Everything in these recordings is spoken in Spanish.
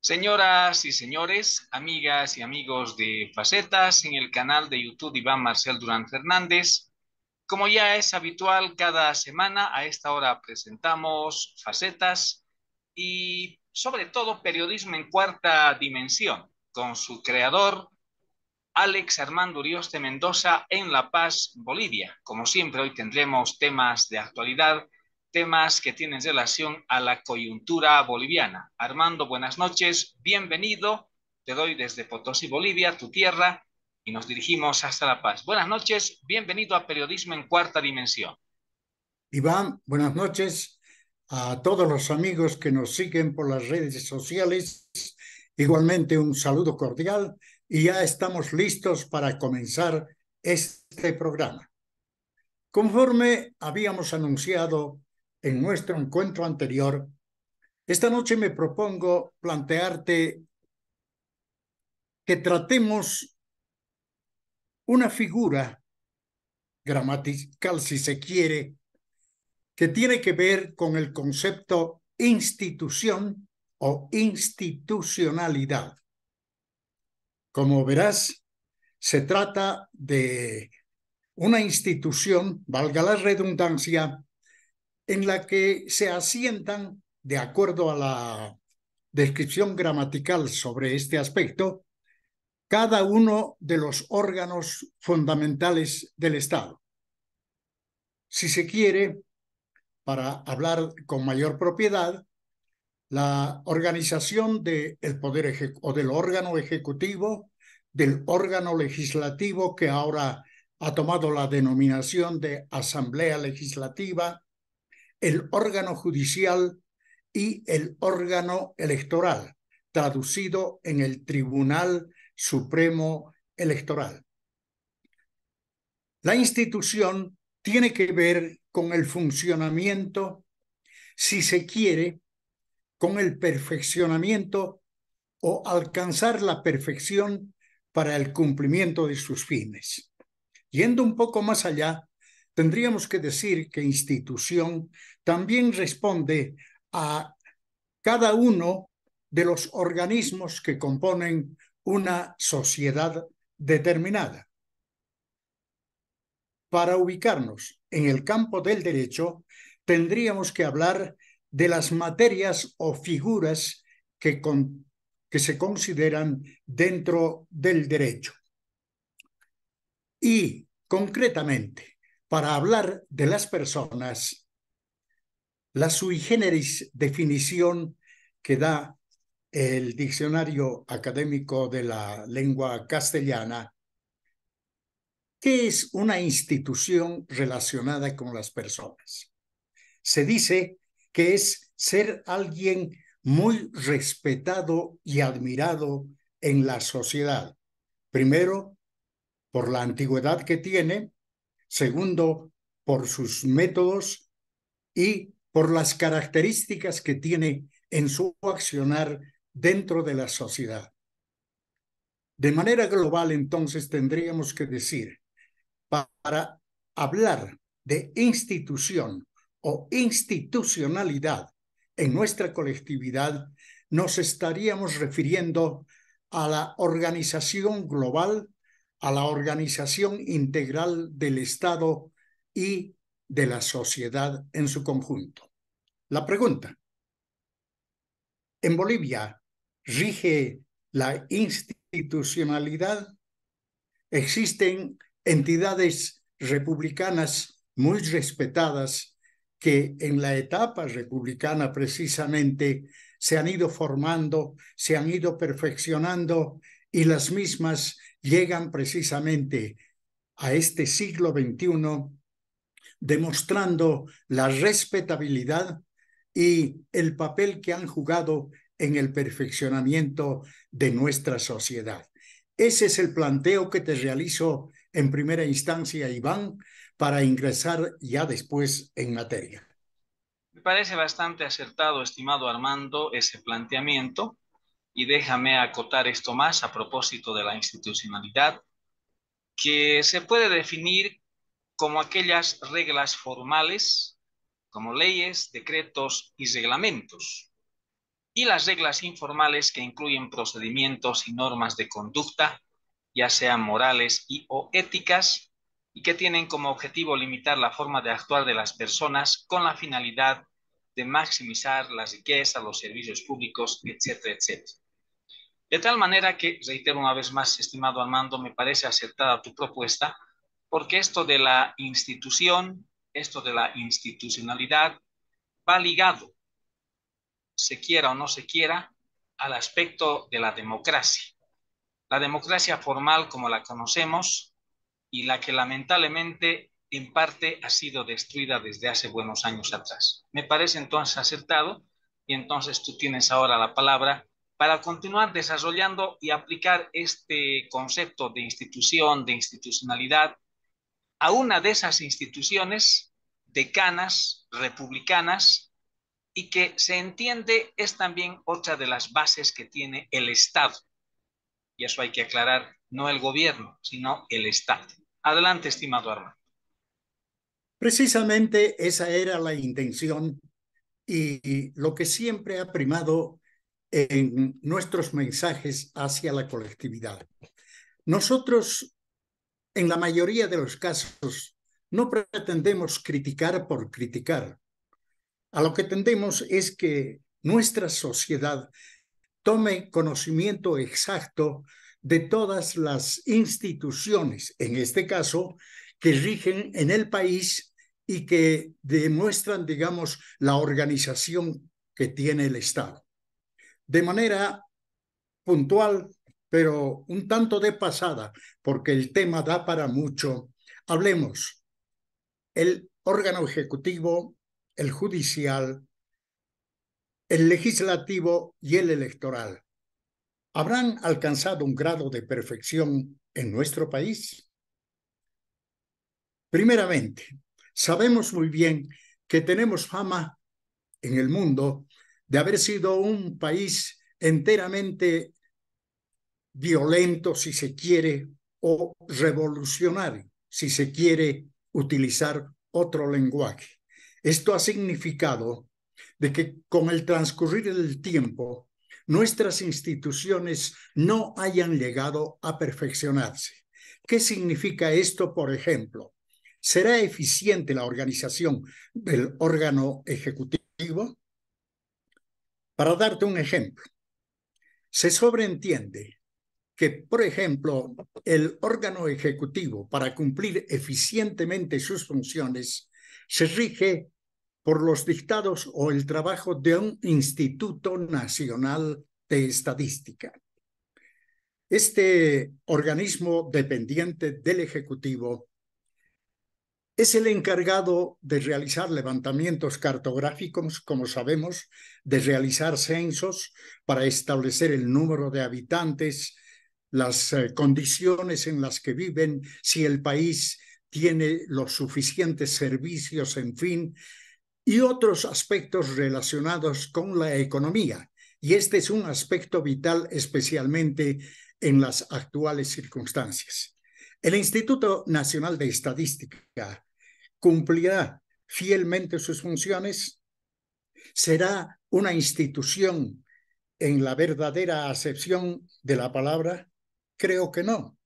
Señoras y señores, amigas y amigos de Facetas, en el canal de YouTube Iván Marcel Durán Fernández, como ya es habitual, cada semana a esta hora presentamos Facetas y sobre todo periodismo en cuarta dimensión, con su creador Alex Armando Urioste de Mendoza en La Paz, Bolivia. Como siempre, hoy tendremos temas de actualidad temas que tienen relación a la coyuntura boliviana. Armando, buenas noches, bienvenido. Te doy desde Potosí, Bolivia, tu tierra, y nos dirigimos hasta La Paz. Buenas noches, bienvenido a Periodismo en Cuarta Dimensión. Iván, buenas noches a todos los amigos que nos siguen por las redes sociales. Igualmente un saludo cordial y ya estamos listos para comenzar este programa. Conforme habíamos anunciado en nuestro encuentro anterior, esta noche me propongo plantearte que tratemos una figura gramatical, si se quiere, que tiene que ver con el concepto institución o institucionalidad. Como verás, se trata de una institución, valga la redundancia, en la que se asientan, de acuerdo a la descripción gramatical sobre este aspecto, cada uno de los órganos fundamentales del Estado. Si se quiere, para hablar con mayor propiedad, la organización de poder o del órgano ejecutivo, del órgano legislativo que ahora ha tomado la denominación de Asamblea Legislativa, el órgano judicial y el órgano electoral, traducido en el Tribunal Supremo Electoral. La institución tiene que ver con el funcionamiento, si se quiere, con el perfeccionamiento o alcanzar la perfección para el cumplimiento de sus fines. Yendo un poco más allá, tendríamos que decir que institución también responde a cada uno de los organismos que componen una sociedad determinada. Para ubicarnos en el campo del derecho, tendríamos que hablar de las materias o figuras que, que se consideran dentro del derecho. Y, concretamente, para hablar de las personas, la sui generis definición que da el Diccionario Académico de la Lengua Castellana, ¿qué es una institución relacionada con las personas? Se dice que es ser alguien muy respetado y admirado en la sociedad. Primero, por la antigüedad que tiene, segundo, por sus métodos y por las características que tiene en su accionar dentro de la sociedad. De manera global, entonces, tendríamos que decir, para hablar de institución o institucionalidad en nuestra colectividad, nos estaríamos refiriendo a la organización global a la organización integral del Estado y de la sociedad en su conjunto. La pregunta. ¿En Bolivia rige la institucionalidad? Existen entidades republicanas muy respetadas que en la etapa republicana precisamente se han ido formando, se han ido perfeccionando y las mismas llegan precisamente a este siglo XXI demostrando la respetabilidad y el papel que han jugado en el perfeccionamiento de nuestra sociedad. Ese es el planteo que te realizo en primera instancia, Iván, para ingresar ya después en materia. Me parece bastante acertado, estimado Armando, ese planteamiento y déjame acotar esto más a propósito de la institucionalidad, que se puede definir como aquellas reglas formales, como leyes, decretos y reglamentos, y las reglas informales que incluyen procedimientos y normas de conducta, ya sean morales y o éticas, y que tienen como objetivo limitar la forma de actuar de las personas con la finalidad de maximizar la riqueza, los servicios públicos, etcétera, etcétera. De tal manera que, reitero una vez más, estimado Armando, me parece acertada tu propuesta, porque esto de la institución, esto de la institucionalidad, va ligado, se quiera o no se quiera, al aspecto de la democracia. La democracia formal como la conocemos y la que lamentablemente en parte ha sido destruida desde hace buenos años atrás. Me parece entonces acertado y entonces tú tienes ahora la palabra para continuar desarrollando y aplicar este concepto de institución, de institucionalidad, a una de esas instituciones decanas, republicanas, y que se entiende es también otra de las bases que tiene el Estado. Y eso hay que aclarar, no el gobierno, sino el Estado. Adelante, estimado Armando. Precisamente esa era la intención y lo que siempre ha primado en nuestros mensajes hacia la colectividad. Nosotros, en la mayoría de los casos, no pretendemos criticar por criticar. A lo que tendemos es que nuestra sociedad tome conocimiento exacto de todas las instituciones, en este caso, que rigen en el país y que demuestran, digamos, la organización que tiene el Estado de manera puntual, pero un tanto de pasada, porque el tema da para mucho. Hablemos. El órgano ejecutivo, el judicial, el legislativo y el electoral. ¿Habrán alcanzado un grado de perfección en nuestro país? Primeramente, sabemos muy bien que tenemos fama en el mundo de haber sido un país enteramente violento, si se quiere, o revolucionario, si se quiere utilizar otro lenguaje. Esto ha significado de que con el transcurrir del tiempo, nuestras instituciones no hayan llegado a perfeccionarse. ¿Qué significa esto, por ejemplo? ¿Será eficiente la organización del órgano ejecutivo? Para darte un ejemplo, se sobreentiende que, por ejemplo, el órgano ejecutivo, para cumplir eficientemente sus funciones, se rige por los dictados o el trabajo de un Instituto Nacional de Estadística. Este organismo dependiente del Ejecutivo es el encargado de realizar levantamientos cartográficos, como sabemos, de realizar censos para establecer el número de habitantes, las eh, condiciones en las que viven, si el país tiene los suficientes servicios, en fin, y otros aspectos relacionados con la economía. Y este es un aspecto vital especialmente en las actuales circunstancias. El Instituto Nacional de Estadística cumplirá fielmente sus funciones, será una institución en la verdadera acepción de la palabra? Creo que no,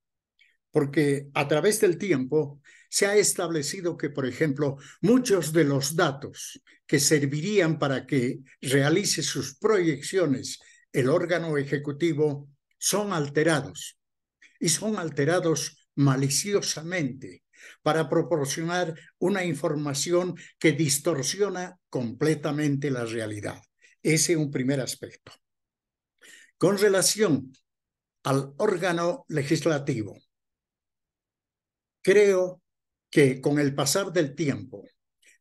porque a través del tiempo se ha establecido que, por ejemplo, muchos de los datos que servirían para que realice sus proyecciones el órgano ejecutivo son alterados y son alterados maliciosamente para proporcionar una información que distorsiona completamente la realidad. Ese es un primer aspecto. Con relación al órgano legislativo, creo que con el pasar del tiempo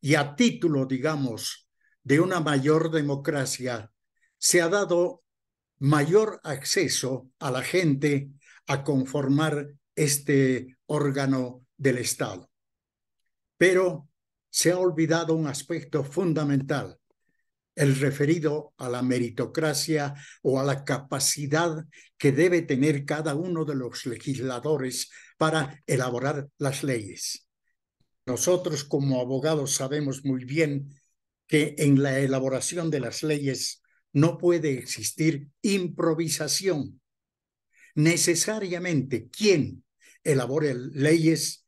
y a título, digamos, de una mayor democracia, se ha dado mayor acceso a la gente a conformar este órgano del Estado. Pero se ha olvidado un aspecto fundamental, el referido a la meritocracia o a la capacidad que debe tener cada uno de los legisladores para elaborar las leyes. Nosotros como abogados sabemos muy bien que en la elaboración de las leyes no puede existir improvisación. Necesariamente quien elabore leyes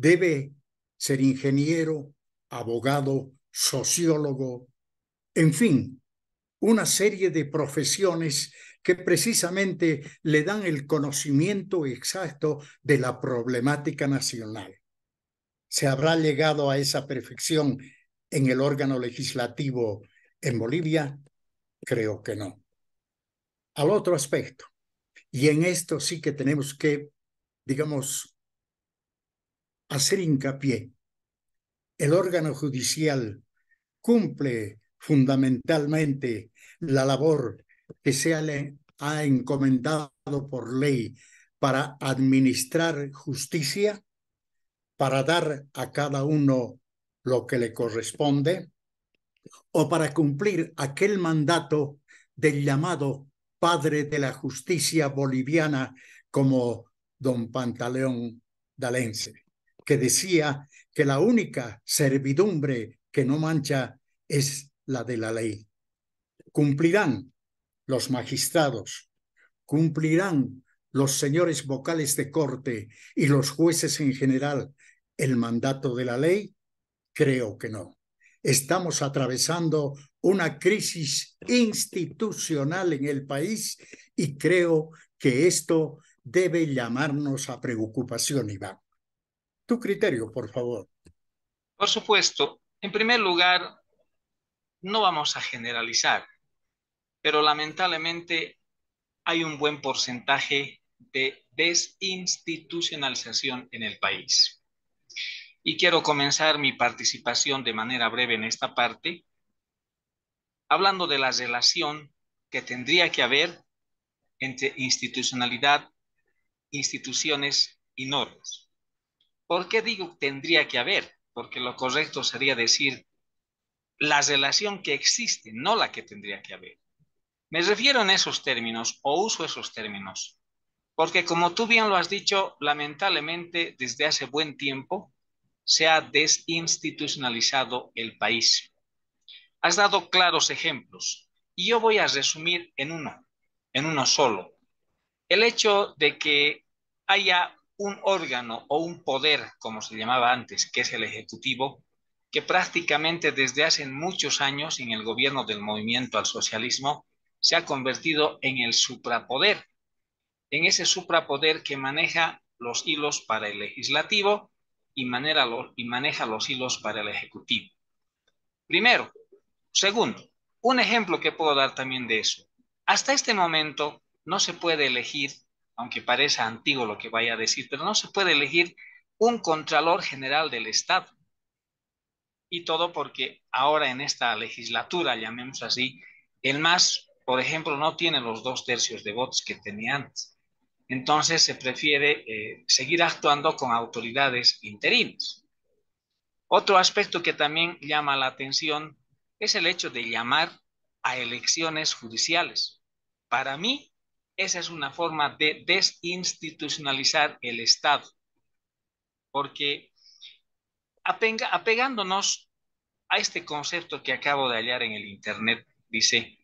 debe ser ingeniero, abogado, sociólogo, en fin, una serie de profesiones que precisamente le dan el conocimiento exacto de la problemática nacional. ¿Se habrá llegado a esa perfección en el órgano legislativo en Bolivia? Creo que no. Al otro aspecto, y en esto sí que tenemos que, digamos, hacer hincapié. El órgano judicial cumple fundamentalmente la labor que se le ha encomendado por ley para administrar justicia, para dar a cada uno lo que le corresponde, o para cumplir aquel mandato del llamado padre de la justicia boliviana como don Pantaleón Dalense que decía que la única servidumbre que no mancha es la de la ley. Cumplirán los magistrados, cumplirán los señores vocales de corte y los jueces en general el mandato de la ley? Creo que no. Estamos atravesando una crisis institucional en el país y creo que esto debe llamarnos a preocupación, Iván. Tu criterio, por favor. Por supuesto, en primer lugar, no vamos a generalizar, pero lamentablemente hay un buen porcentaje de desinstitucionalización en el país. Y quiero comenzar mi participación de manera breve en esta parte, hablando de la relación que tendría que haber entre institucionalidad, instituciones y normas. ¿Por qué digo tendría que haber? Porque lo correcto sería decir la relación que existe, no la que tendría que haber. Me refiero en esos términos o uso esos términos. Porque como tú bien lo has dicho, lamentablemente desde hace buen tiempo se ha desinstitucionalizado el país. Has dado claros ejemplos y yo voy a resumir en uno, en uno solo. El hecho de que haya un órgano o un poder, como se llamaba antes, que es el Ejecutivo, que prácticamente desde hace muchos años en el gobierno del movimiento al socialismo se ha convertido en el suprapoder, en ese suprapoder que maneja los hilos para el legislativo y, maneja los hilos para el ejecutivo. Primero. Segundo, un ejemplo que puedo dar también de eso. Hasta este momento no se puede elegir aunque parezca antiguo lo que vaya a decir, pero no se puede elegir un Contralor General del Estado. Y todo porque ahora en esta legislatura, llamemos así, el MAS, por ejemplo, no tiene los dos tercios de votos que tenía antes. Entonces se prefiere eh, seguir actuando con autoridades interinas. Otro aspecto que también llama la atención es el hecho de llamar a elecciones judiciales. Para mí, esa es una forma de desinstitucionalizar el Estado, porque apegándonos a este concepto que acabo de hallar en el Internet, dice,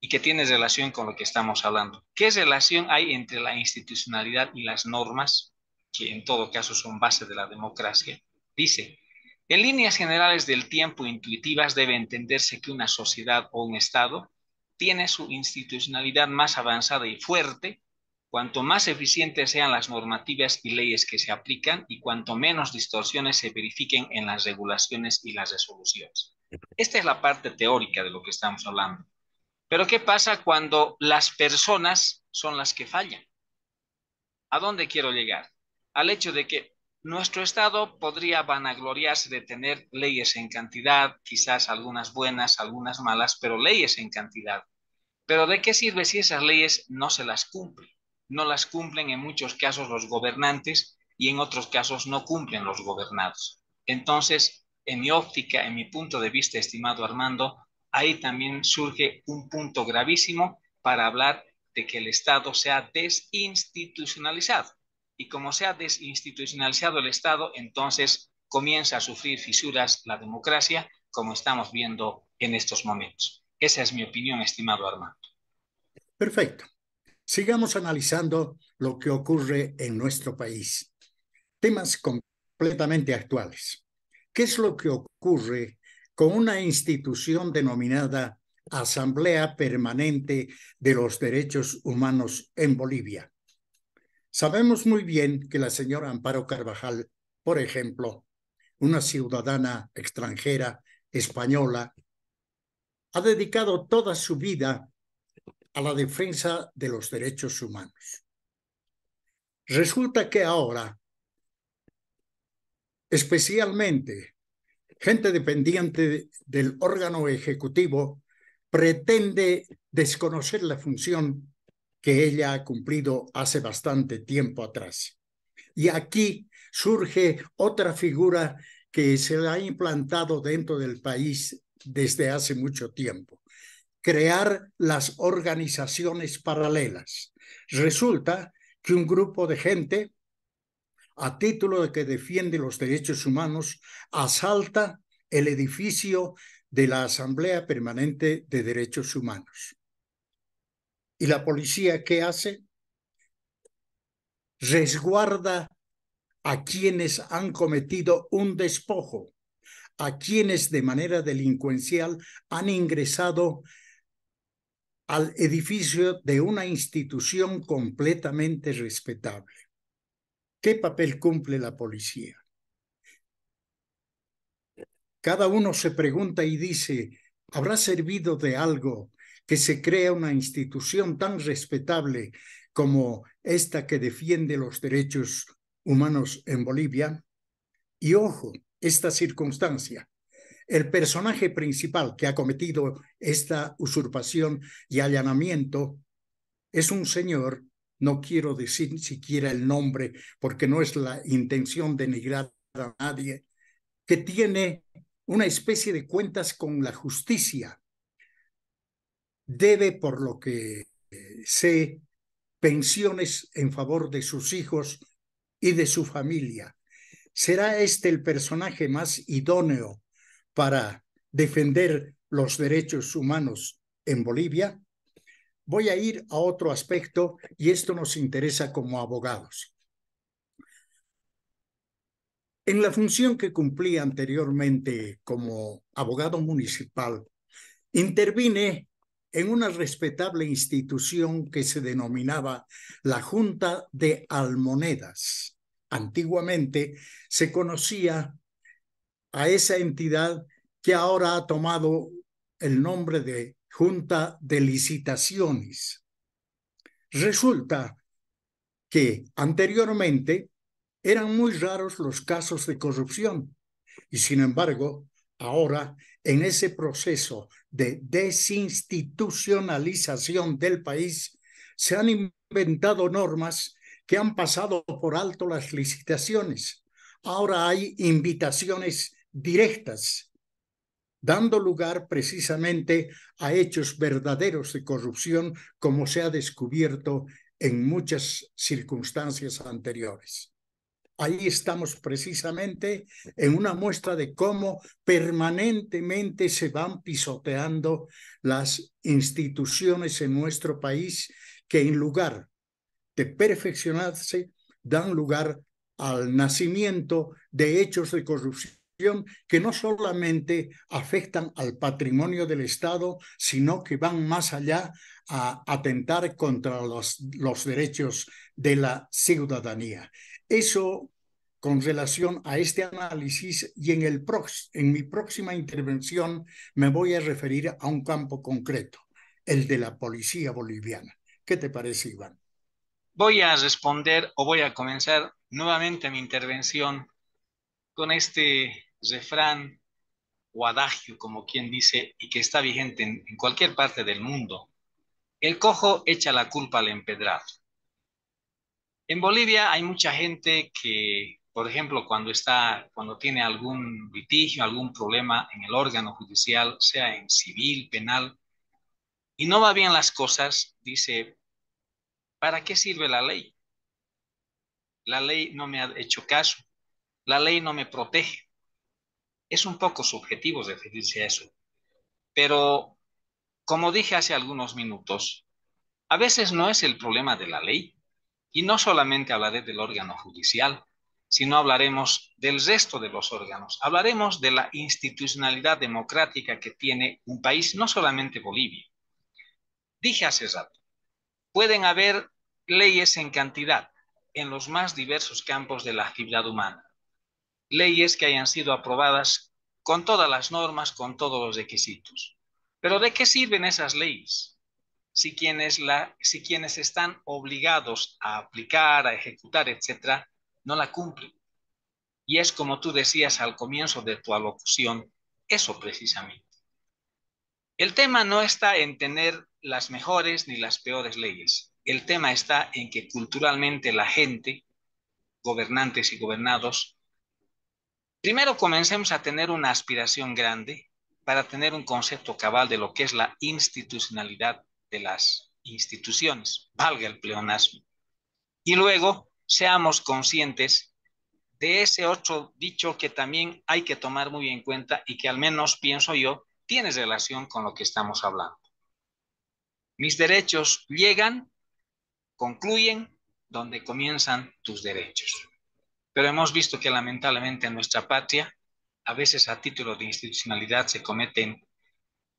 y que tiene relación con lo que estamos hablando. ¿Qué relación hay entre la institucionalidad y las normas, que en todo caso son base de la democracia? Dice, en líneas generales del tiempo intuitivas debe entenderse que una sociedad o un Estado tiene su institucionalidad más avanzada y fuerte, cuanto más eficientes sean las normativas y leyes que se aplican y cuanto menos distorsiones se verifiquen en las regulaciones y las resoluciones. Esta es la parte teórica de lo que estamos hablando. Pero ¿qué pasa cuando las personas son las que fallan? ¿A dónde quiero llegar? Al hecho de que nuestro Estado podría vanagloriarse de tener leyes en cantidad, quizás algunas buenas, algunas malas, pero leyes en cantidad. Pero ¿de qué sirve si esas leyes no se las cumplen? No las cumplen en muchos casos los gobernantes y en otros casos no cumplen los gobernados. Entonces, en mi óptica, en mi punto de vista, estimado Armando, ahí también surge un punto gravísimo para hablar de que el Estado sea desinstitucionalizado y como se ha desinstitucionalizado el Estado, entonces comienza a sufrir fisuras la democracia, como estamos viendo en estos momentos. Esa es mi opinión, estimado Armando. Perfecto. Sigamos analizando lo que ocurre en nuestro país. Temas completamente actuales. ¿Qué es lo que ocurre con una institución denominada Asamblea Permanente de los Derechos Humanos en Bolivia? Sabemos muy bien que la señora Amparo Carvajal, por ejemplo, una ciudadana extranjera española, ha dedicado toda su vida a la defensa de los derechos humanos. Resulta que ahora, especialmente gente dependiente del órgano ejecutivo, pretende desconocer la función que ella ha cumplido hace bastante tiempo atrás. Y aquí surge otra figura que se ha implantado dentro del país desde hace mucho tiempo, crear las organizaciones paralelas. Resulta que un grupo de gente, a título de que defiende los derechos humanos, asalta el edificio de la Asamblea Permanente de Derechos Humanos. ¿Y la policía qué hace? Resguarda a quienes han cometido un despojo, a quienes de manera delincuencial han ingresado al edificio de una institución completamente respetable. ¿Qué papel cumple la policía? Cada uno se pregunta y dice, ¿habrá servido de algo que se crea una institución tan respetable como esta que defiende los derechos humanos en Bolivia. Y ojo, esta circunstancia. El personaje principal que ha cometido esta usurpación y allanamiento es un señor, no quiero decir siquiera el nombre porque no es la intención de negar a nadie, que tiene una especie de cuentas con la justicia debe, por lo que eh, sé, pensiones en favor de sus hijos y de su familia. ¿Será este el personaje más idóneo para defender los derechos humanos en Bolivia? Voy a ir a otro aspecto y esto nos interesa como abogados. En la función que cumplí anteriormente como abogado municipal, intervine en una respetable institución que se denominaba la Junta de Almonedas. Antiguamente se conocía a esa entidad que ahora ha tomado el nombre de Junta de Licitaciones. Resulta que anteriormente eran muy raros los casos de corrupción y sin embargo ahora en ese proceso de desinstitucionalización del país, se han inventado normas que han pasado por alto las licitaciones. Ahora hay invitaciones directas, dando lugar precisamente a hechos verdaderos de corrupción, como se ha descubierto en muchas circunstancias anteriores. Ahí estamos precisamente en una muestra de cómo permanentemente se van pisoteando las instituciones en nuestro país que en lugar de perfeccionarse dan lugar al nacimiento de hechos de corrupción que no solamente afectan al patrimonio del Estado, sino que van más allá a atentar contra los, los derechos de la ciudadanía. Eso con relación a este análisis y en, mi próxima intervención me voy a referir a un campo concreto, el de la policía boliviana. ¿Qué te parece, Iván? Voy a responder o voy a comenzar nuevamente mi intervención con este refrán o adagio, como quien dice, y que está vigente en cualquier parte del mundo. El cojo echa la culpa al empedrado. En Bolivia hay mucha gente que, por ejemplo, cuando, está, cuando tiene algún litigio, algún problema en el órgano judicial, sea en civil, penal, y no va bien las cosas, dice, ¿para qué sirve la ley? La ley no me ha hecho caso, la ley no me protege. Es un poco subjetivo referirse a eso, pero como dije hace algunos minutos, a veces no es el problema de la ley, y no solamente hablaré del órgano judicial, sino hablaremos del resto de los órganos. Hablaremos de la institucionalidad democrática que tiene un país, no solamente Bolivia. Dije hace rato, pueden haber leyes en cantidad en los más diversos campos de la actividad humana. Leyes que hayan sido aprobadas con todas las normas, con todos los requisitos. Pero ¿de qué sirven esas leyes? si quienes, la, si quienes están obligados a aplicar, a ejecutar, etcétera, no la cumplen. Y es como tú decías al comienzo de tu alocución, eso precisamente. El tema no está en tener las mejores ni las peores leyes. El tema está en que culturalmente la gente, gobernantes y gobernados, primero comencemos a tener una aspiración grande para tener un concepto cabal de lo que es la institucionalidad las instituciones, valga el pleonasmo. Y luego seamos conscientes de ese otro dicho que también hay que tomar muy en cuenta y que al menos pienso yo tiene relación con lo que estamos hablando. Mis derechos llegan, concluyen donde comienzan tus derechos. Pero hemos visto que lamentablemente en nuestra patria, a veces a título de institucionalidad, se cometen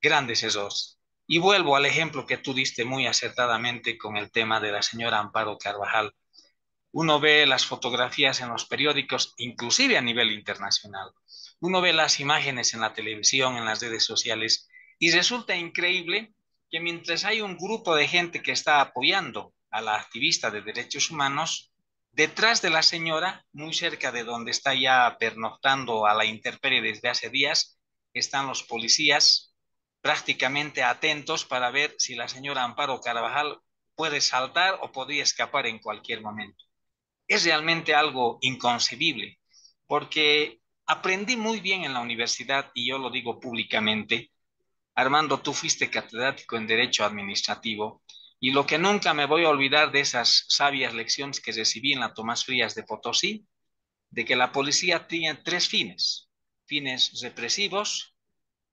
grandes errores. Y vuelvo al ejemplo que tú diste muy acertadamente con el tema de la señora Amparo Carvajal. Uno ve las fotografías en los periódicos, inclusive a nivel internacional. Uno ve las imágenes en la televisión, en las redes sociales, y resulta increíble que mientras hay un grupo de gente que está apoyando a la activista de derechos humanos, detrás de la señora, muy cerca de donde está ya pernoctando a la intemperie desde hace días, están los policías, prácticamente atentos para ver si la señora Amparo Carvajal puede saltar o podría escapar en cualquier momento. Es realmente algo inconcebible, porque aprendí muy bien en la universidad, y yo lo digo públicamente, Armando, tú fuiste catedrático en Derecho Administrativo, y lo que nunca me voy a olvidar de esas sabias lecciones que recibí en la Tomás Frías de Potosí, de que la policía tiene tres fines, fines represivos,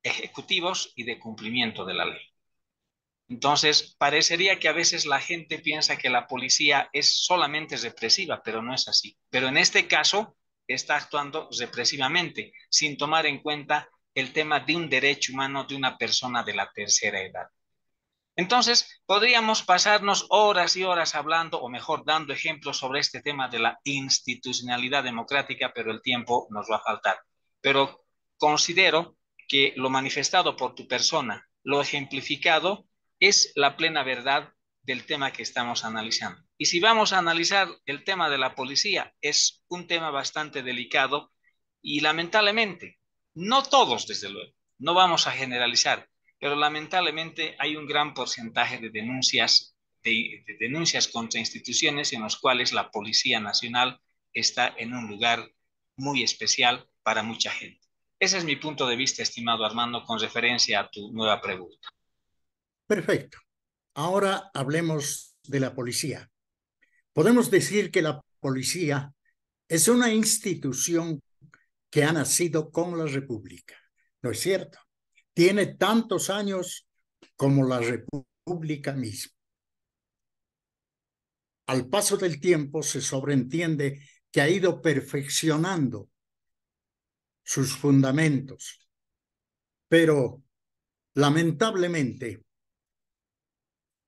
ejecutivos y de cumplimiento de la ley. Entonces, parecería que a veces la gente piensa que la policía es solamente represiva, pero no es así. Pero en este caso, está actuando represivamente, sin tomar en cuenta el tema de un derecho humano de una persona de la tercera edad. Entonces, podríamos pasarnos horas y horas hablando, o mejor, dando ejemplos sobre este tema de la institucionalidad democrática, pero el tiempo nos va a faltar. Pero considero que lo manifestado por tu persona, lo ejemplificado, es la plena verdad del tema que estamos analizando. Y si vamos a analizar el tema de la policía, es un tema bastante delicado y lamentablemente, no todos desde luego, no vamos a generalizar, pero lamentablemente hay un gran porcentaje de denuncias, de, denuncias contra instituciones en las cuales la Policía Nacional está en un lugar muy especial para mucha gente. Ese es mi punto de vista, estimado Armando, con referencia a tu nueva pregunta. Perfecto. Ahora hablemos de la policía. Podemos decir que la policía es una institución que ha nacido con la República, ¿no es cierto? Tiene tantos años como la República misma. Al paso del tiempo se sobreentiende que ha ido perfeccionando sus fundamentos. Pero lamentablemente,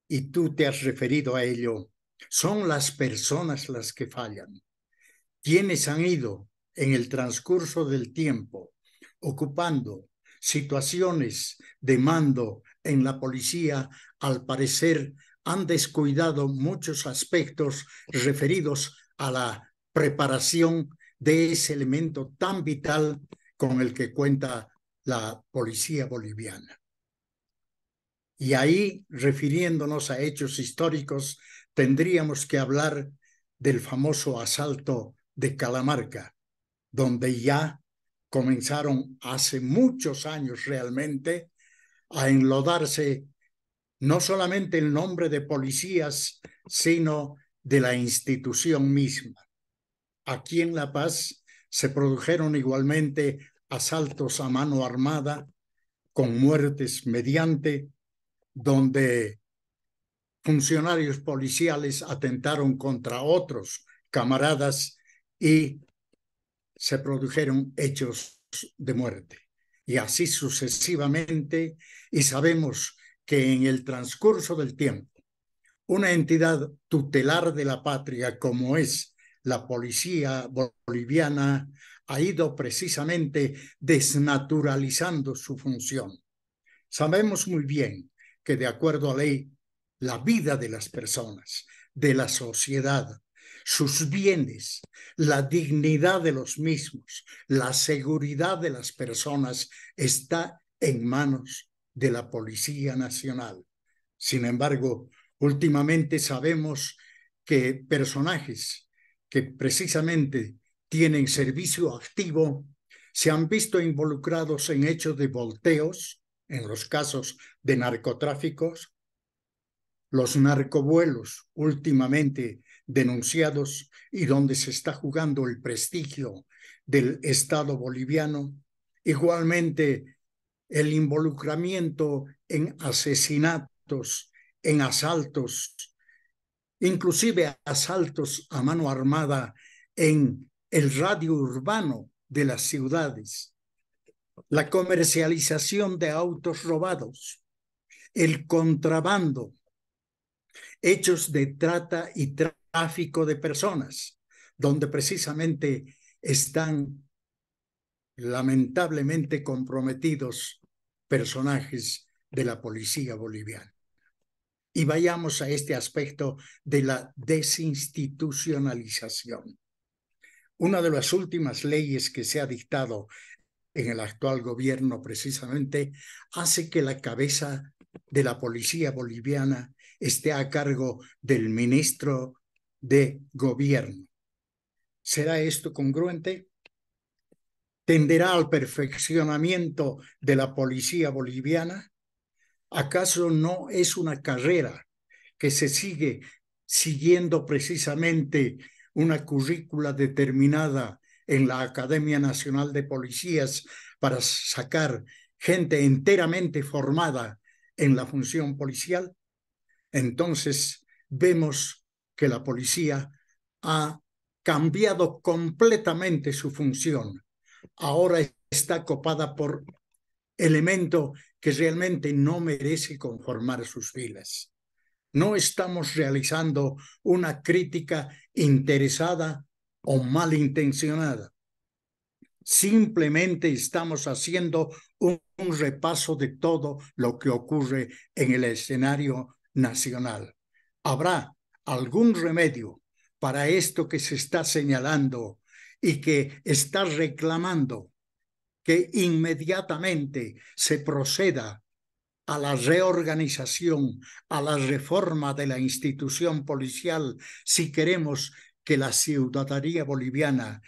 y tú te has referido a ello, son las personas las que fallan. Quienes han ido en el transcurso del tiempo ocupando situaciones de mando en la policía, al parecer han descuidado muchos aspectos referidos a la preparación de ese elemento tan vital con el que cuenta la policía boliviana. Y ahí, refiriéndonos a hechos históricos, tendríamos que hablar del famoso asalto de Calamarca, donde ya comenzaron hace muchos años realmente a enlodarse no solamente el nombre de policías, sino de la institución misma. Aquí en La Paz se produjeron igualmente asaltos a mano armada con muertes mediante, donde funcionarios policiales atentaron contra otros camaradas y se produjeron hechos de muerte. Y así sucesivamente, y sabemos que en el transcurso del tiempo, una entidad tutelar de la patria como es la policía boliviana ha ido precisamente desnaturalizando su función. Sabemos muy bien que de acuerdo a ley, la vida de las personas, de la sociedad, sus bienes, la dignidad de los mismos, la seguridad de las personas está en manos de la Policía Nacional. Sin embargo, últimamente sabemos que personajes que precisamente tienen servicio activo, se han visto involucrados en hechos de volteos, en los casos de narcotráficos, los narcovuelos últimamente denunciados y donde se está jugando el prestigio del Estado boliviano, igualmente el involucramiento en asesinatos, en asaltos, inclusive asaltos a mano armada en el radio urbano de las ciudades, la comercialización de autos robados, el contrabando, hechos de trata y tráfico de personas, donde precisamente están lamentablemente comprometidos personajes de la policía boliviana. Y vayamos a este aspecto de la desinstitucionalización. Una de las últimas leyes que se ha dictado en el actual gobierno precisamente hace que la cabeza de la policía boliviana esté a cargo del ministro de gobierno. ¿Será esto congruente? ¿Tenderá al perfeccionamiento de la policía boliviana? ¿Acaso no es una carrera que se sigue siguiendo precisamente una currícula determinada en la Academia Nacional de Policías para sacar gente enteramente formada en la función policial? Entonces vemos que la policía ha cambiado completamente su función. Ahora está copada por elemento que realmente no merece conformar sus filas. No estamos realizando una crítica interesada o malintencionada. Simplemente estamos haciendo un, repaso de todo lo que ocurre en el escenario nacional. ¿Habrá algún remedio para esto que se está señalando y que está reclamando que inmediatamente se proceda a la reorganización, a la reforma de la institución policial, si queremos que la ciudadanía boliviana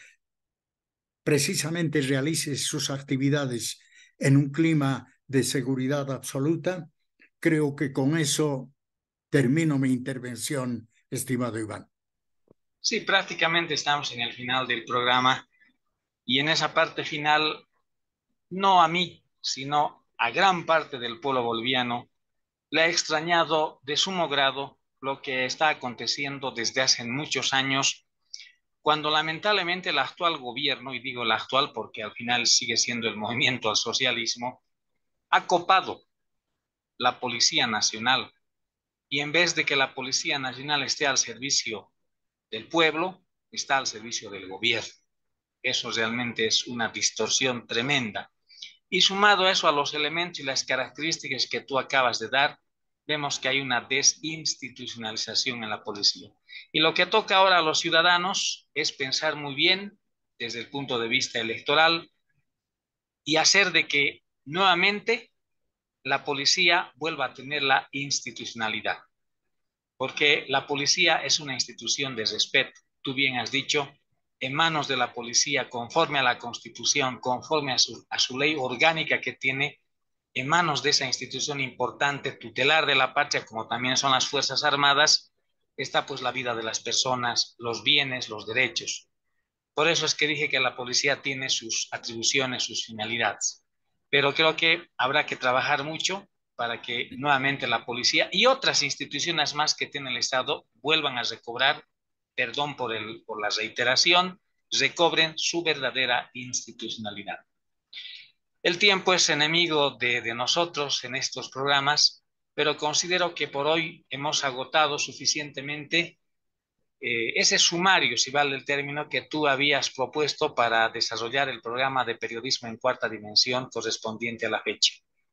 precisamente realice sus actividades en un clima de seguridad absoluta, creo que con eso termino mi intervención, estimado Iván. Sí, prácticamente estamos en el final del programa y en esa parte final no a mí, sino a gran parte del pueblo boliviano, le ha extrañado de sumo grado lo que está aconteciendo desde hace muchos años, cuando lamentablemente el actual gobierno, y digo el actual porque al final sigue siendo el movimiento al socialismo, ha copado la Policía Nacional. Y en vez de que la Policía Nacional esté al servicio del pueblo, está al servicio del gobierno. Eso realmente es una distorsión tremenda y sumado eso a los elementos y las características que tú acabas de dar, vemos que hay una desinstitucionalización en la policía. Y lo que toca ahora a los ciudadanos es pensar muy bien desde el punto de vista electoral y hacer de que nuevamente la policía vuelva a tener la institucionalidad. Porque la policía es una institución de respeto. Tú bien has dicho, en manos de la policía conforme a la Constitución, conforme a su, ley orgánica que tiene en manos de esa institución importante tutelar de la patria, como también son las Fuerzas Armadas, está pues la vida de las personas, los bienes, los derechos. Por eso es que dije que la policía tiene sus atribuciones, sus finalidades. Pero creo que habrá que trabajar mucho para que nuevamente la policía y otras instituciones más que tiene el Estado vuelvan a recobrar perdón por, la reiteración, recobren su verdadera institucionalidad. El tiempo es enemigo de, nosotros en estos programas, pero considero que por hoy hemos agotado suficientemente eh, ese sumario, si vale el término, que tú habías propuesto para desarrollar el programa de periodismo en cuarta dimensión correspondiente a la fecha.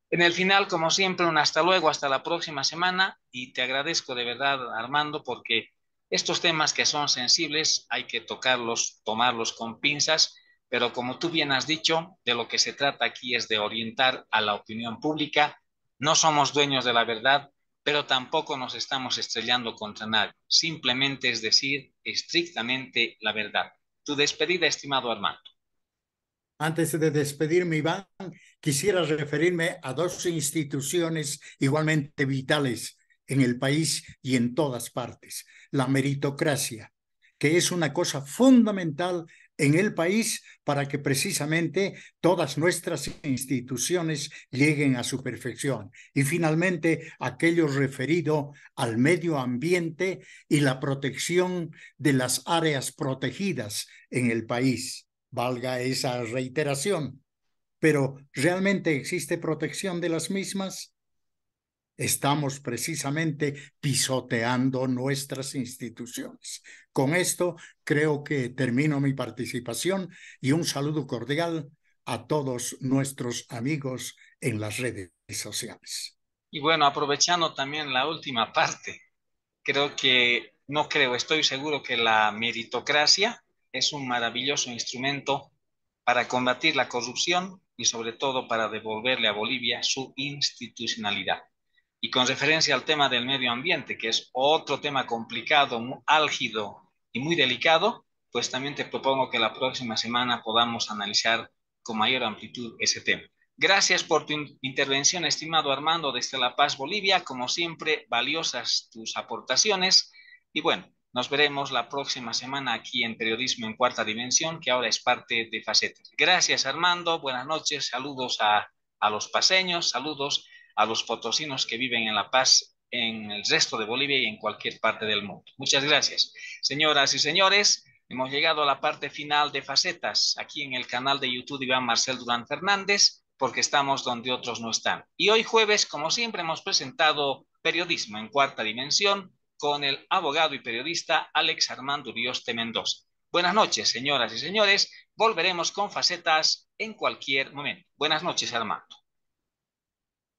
En el final, como siempre, un hasta luego, hasta la próxima semana y te agradezco de verdad, Armando, porque estos temas que son sensibles hay que tocarlos, tomarlos con pinzas, pero como tú bien has dicho, de lo que se trata aquí es de orientar a la opinión pública. No somos dueños de la verdad, pero tampoco nos estamos estrellando contra nadie. Simplemente es decir estrictamente la verdad. Tu despedida, estimado Armando. Antes de despedirme, Iván, quisiera referirme a dos instituciones igualmente vitales en el país y en todas partes, la meritocracia, que es una cosa fundamental en el país para que precisamente todas nuestras instituciones lleguen a su perfección. Y finalmente, aquello referido al medio ambiente y la protección de las áreas protegidas en el país. Valga esa reiteración. Pero, ¿realmente existe protección de las mismas? estamos precisamente pisoteando nuestras instituciones. Con esto creo que termino mi participación y un saludo cordial a todos nuestros amigos en las redes sociales. Y bueno, aprovechando también la última parte, creo que, no creo, estoy seguro que la meritocracia es un maravilloso instrumento para combatir la corrupción y sobre todo para devolverle a Bolivia su institucionalidad. Y con referencia al tema del medio ambiente, que es otro tema complicado, álgido y muy delicado, pues también te propongo que la próxima semana podamos analizar con mayor amplitud ese tema. Gracias por tu intervención, estimado Armando, desde La Paz, Bolivia. Como siempre, valiosas tus aportaciones. Y bueno, nos veremos la próxima semana aquí en Periodismo en Cuarta Dimensión, que ahora es parte de Facetas. Gracias, Armando. Buenas noches. Saludos a, a los paseños. Saludos a los potosinos que viven en La Paz, en el resto de Bolivia y en cualquier parte del mundo. Muchas gracias. Señoras y señores, hemos llegado a la parte final de Facetas, aquí en el canal de YouTube de Iván Marcel Durán Fernández, porque estamos donde otros no están. Y hoy jueves, como siempre, hemos presentado Periodismo en Cuarta Dimensión con el abogado y periodista Alex Armando Urioste Mendoza. Buenas noches, señoras y señores. Volveremos con facetas en cualquier momento. Buenas noches, Armando.